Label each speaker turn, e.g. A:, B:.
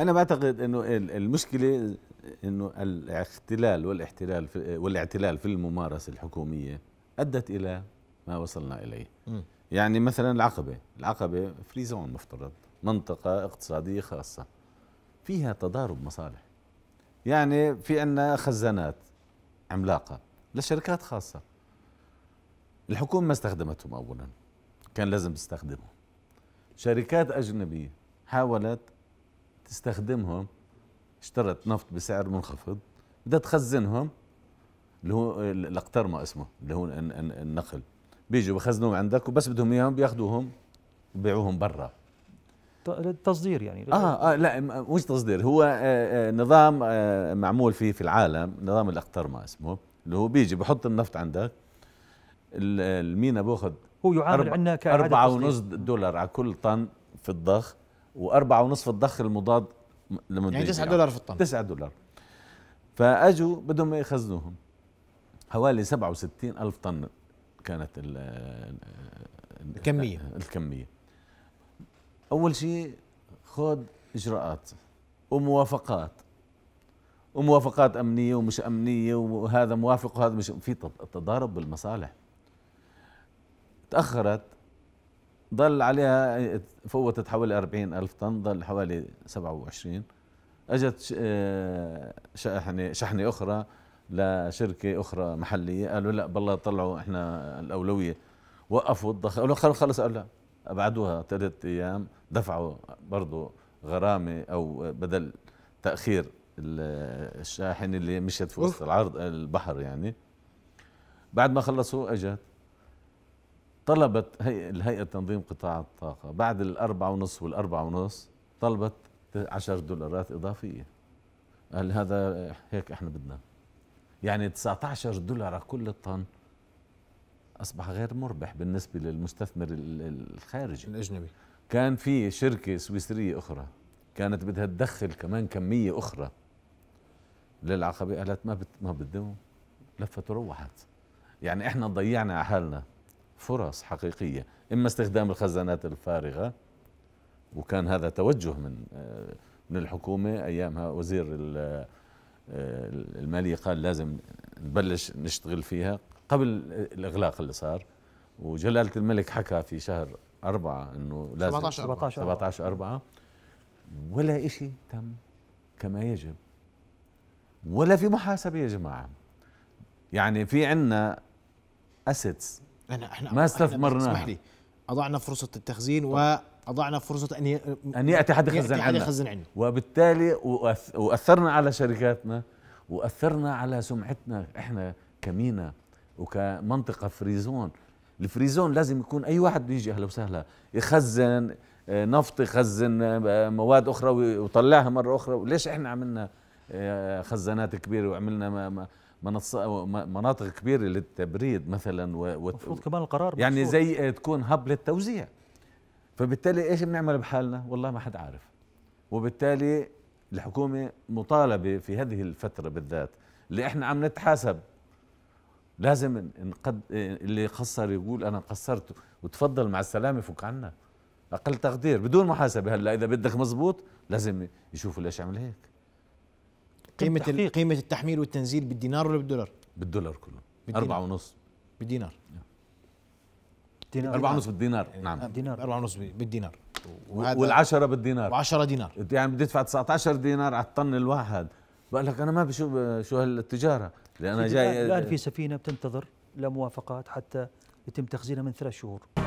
A: انا بعتقد انه المشكله انه الاختلال والاحتلال في والاعتلال في الممارسه الحكوميه ادت الى ما وصلنا اليه م. يعني مثلا العقبه العقبه فري زون مفترض منطقه اقتصاديه خاصه فيها تضارب مصالح يعني في عندنا خزانات عملاقه لشركات خاصه الحكومه ما استخدمتهم اولا كان لازم تستخدمهم شركات اجنبيه حاولت تستخدمهم اشترت نفط بسعر منخفض بدها تخزنهم اللي هو الاقترمة اسمه اللي هو النقل بيجوا بخزنوهم عندك وبس بدهم اياهم بياخذوهم وبيعوهم برا للتصدير يعني اه اه لا مش تصدير هو آه، آه، نظام آه، معمول فيه في العالم نظام الاقترمة اسمه اللي هو بيجي بحط النفط عندك المينا بياخذ هو يعامل عندنا كعادة ونص دولار على كل طن في الضخ واربعة ونصف الضخ المضاد لمده يعني 9 دولار في الطن 9 دولار فاجوا بدهم يخزنوهم حوالي 67 ألف طن كانت ال الكمية الكمية أول شيء خذ إجراءات وموافقات وموافقات أمنية ومش أمنية وهذا موافق وهذا مش في تضارب بالمصالح تأخرت ضل عليها فوتت حوالي 40 ألف طن ضل حوالي 27 اجت آه، شحنه شحنه اخرى لشركه اخرى محليه قالوا لا بالله طلعوا احنا الاولويه وقفوا الضخ قالوا خلص قالوا لا ابعدوها ثلاث ايام دفعوا برضه غرامه او بدل تاخير الشاحنه اللي مشت في وسط العرض البحر يعني بعد ما خلصوا اجت طلبت الهيئة تنظيم قطاع الطاقة بعد الأربعة ونص والأربعة ونص طلبت عشر دولارات إضافية قال هذا هيك احنا بدنا يعني 19 دولار كل طن أصبح غير مربح بالنسبة للمستثمر الخارجي الأجنبي كان في شركة سويسرية أخرى كانت بدها تدخل كمان كمية أخرى للعقبة قالت ما بت ما بدهم لفت وروحت يعني احنا ضيعنا على حالنا فرص حقيقية إما استخدام الخزانات الفارغة وكان هذا توجه من آه، من الحكومة أيامها وزير آه، المالية قال لازم نبلش نشتغل فيها قبل الإغلاق اللي صار وجلالة الملك حكى في شهر أربعة أنه لازم 17 أربعة 17 ولا إشي تم كما يجب ولا في محاسبة يا جماعة يعني في عنا أسيتس احنا احنا ما استثمرنا اسمح لي اضعنا فرصه التخزين طبعا. واضعنا فرصه ان ي... ان ياتي حد يخزن عندنا يخزن عندنا وبالتالي واثرنا على شركاتنا واثرنا على سمعتنا احنا كمينا وكمنطقه فريزون الفريزون لازم يكون اي واحد بيجي اهلا وسهلا يخزن آه، نفط يخزن آه، مواد اخرى ويطلعها مره اخرى وليش احنا عملنا آه، خزانات كبيره وعملنا منص... مناطق كبيره للتبريد مثلا المفروض كمان القرار بصور. يعني زي تكون هب للتوزيع فبالتالي ايش بنعمل بحالنا والله ما حد عارف وبالتالي الحكومه مطالبه في هذه الفتره بالذات اللي احنا عم نتحاسب لازم نقد اللي قصر يقول انا قصرت وتفضل مع السلامه فك عنا اقل تقدير بدون محاسبه هلا اذا بدك مزبوط لازم يشوفوا ليش عمل هيك قيمه قيمه التحميل والتنزيل بالدينار ولا بالدولار؟ بالدولار كله بالدينار. أربعة ونص بالدينار أربعة ونص بالدينار نعم آه، دينار أربعة ونص بالدينار
B: والعشرة
A: بالدينار وعشرة دينار يعني بدي ادفع 19 دينار على الطن الواحد بقول لك انا ما بشوف شو هالتجاره لان انا جاي الان في سفينه بتنتظر لموافقات حتى يتم تخزينها من ثلاث شهور